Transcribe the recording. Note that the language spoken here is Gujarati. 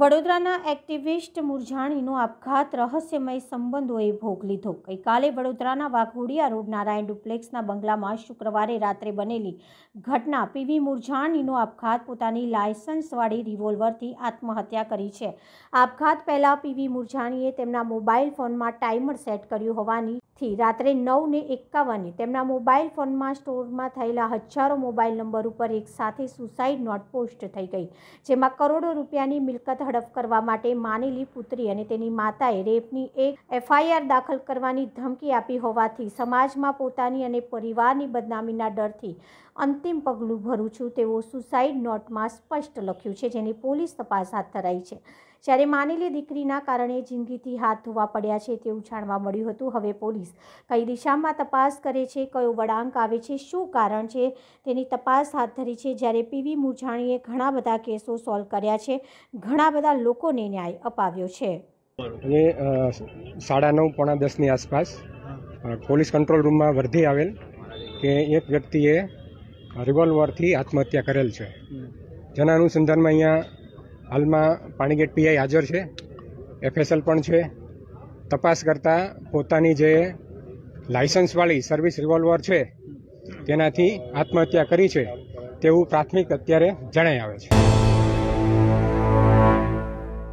વડોદરાના એક્ટિવિસ્ટ મુરઝાણીનો આપઘાત રહસ્યમય સંબંધોએ ભોગ લીધો ગઈકાલે વડોદરાના વાઘોડિયા રોડ નારાયણ ડુપ્લેક્સના બંગલામાં શુક્રવારે રાત્રે બનેલી ઘટના પીવી મુરઝાણીનો આપઘાત પોતાની લાયસન્સવાળી રિવોલ્વરથી આત્મહત્યા કરી છે આપઘાત પહેલાં પીવી મુરઝાણીએ તેમના મોબાઈલ ફોનમાં ટાઈમર સેટ કર્યું હોવાનીથી રાત્રે નવને એકાવને તેમના મોબાઈલ ફોનમાં સ્ટોરમાં થયેલા હજારો મોબાઈલ નંબર ઉપર એક સાથે સુસાઇડ નોટ પોસ્ટ થઈ ગઈ જેમાં કરોડો રૂપિયાની મિલકત ઝડપ કરવા માટે માનેલી પુત્રી અને તેની માતાએ રેપની એક એફઆઈઆર દાખલ કરવાની ધમકી આપી હોવાથી સમાજમાં પોતાની અને પરિવારની બદનામીના ડરથી અંતિમ પગલું ભરું છું તેવો સુસાઇડ નોટમાં સ્પષ્ટ લખ્યું છે જેની પોલીસ તપાસ હાથ ધરાઈ છે જ્યારે માનેલી દીકરીના કારણે જિંદગીથી હાથ ધોવા પડ્યા છે તેવું જાણવા મળ્યું હતું હવે પોલીસ કઈ દિશામાં તપાસ કરે છે કયો વળાંક આવે છે શું કારણ છે તેની તપાસ હાથ ધરી છે જ્યારે પીવી મુરઝાણીએ ઘણા બધા કેસો સોલ્વ કર્યા છે ઘણા બધા લોકોને ન્યાય અપાવ્યો છે અને સાડા નવ પોણા દસની આસપાસ પોલીસ કંટ્રોલ રૂમમાં વર્ધી આવેલ કે એક વ્યક્તિએ રિવોલ્વરથી આત્મહત્યા કરેલ છે જેના અનુસંધાનમાં અહીંયા હાલમાં પાણીગેટ પીઆઈ હાજર છે એફએસએલ પણ છે તપાસ કરતાં પોતાની જે લાયસન્સવાળી સર્વિસ રિવોલ્વર છે તેનાથી આત્મહત્યા કરી છે તેવું પ્રાથમિક અત્યારે જણાઈ આવે છે